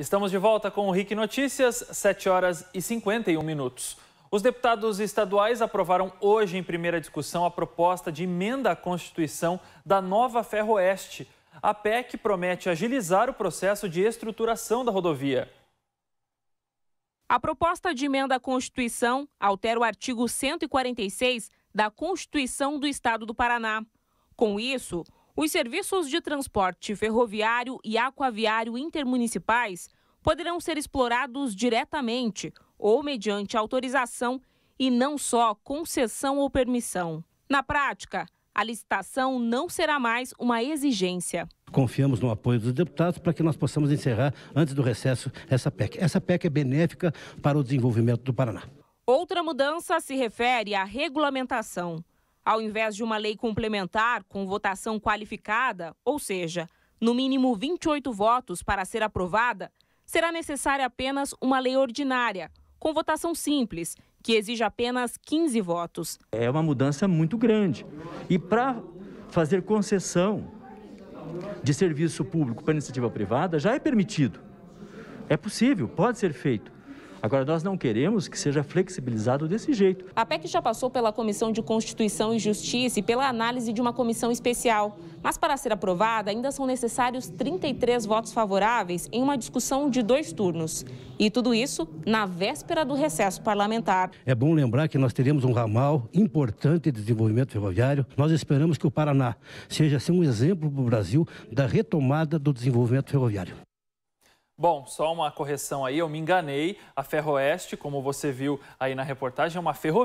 Estamos de volta com o RIC Notícias, 7 horas e 51 minutos. Os deputados estaduais aprovaram hoje em primeira discussão a proposta de emenda à Constituição da nova Ferroeste. A PEC promete agilizar o processo de estruturação da rodovia. A proposta de emenda à Constituição altera o artigo 146 da Constituição do Estado do Paraná. Com isso, os serviços de transporte ferroviário e aquaviário intermunicipais poderão ser explorados diretamente ou mediante autorização e não só concessão ou permissão. Na prática, a licitação não será mais uma exigência. Confiamos no apoio dos deputados para que nós possamos encerrar, antes do recesso, essa PEC. Essa PEC é benéfica para o desenvolvimento do Paraná. Outra mudança se refere à regulamentação ao invés de uma lei complementar com votação qualificada, ou seja, no mínimo 28 votos para ser aprovada, será necessária apenas uma lei ordinária, com votação simples, que exige apenas 15 votos. É uma mudança muito grande. E para fazer concessão de serviço público para iniciativa privada já é permitido. É possível, pode ser feito. Agora, nós não queremos que seja flexibilizado desse jeito. A PEC já passou pela Comissão de Constituição e Justiça e pela análise de uma comissão especial. Mas para ser aprovada, ainda são necessários 33 votos favoráveis em uma discussão de dois turnos. E tudo isso na véspera do recesso parlamentar. É bom lembrar que nós teremos um ramal importante de desenvolvimento ferroviário. Nós esperamos que o Paraná seja assim, um exemplo para o Brasil da retomada do desenvolvimento ferroviário. Bom, só uma correção aí, eu me enganei. A Ferroeste, como você viu aí na reportagem, é uma ferrovia.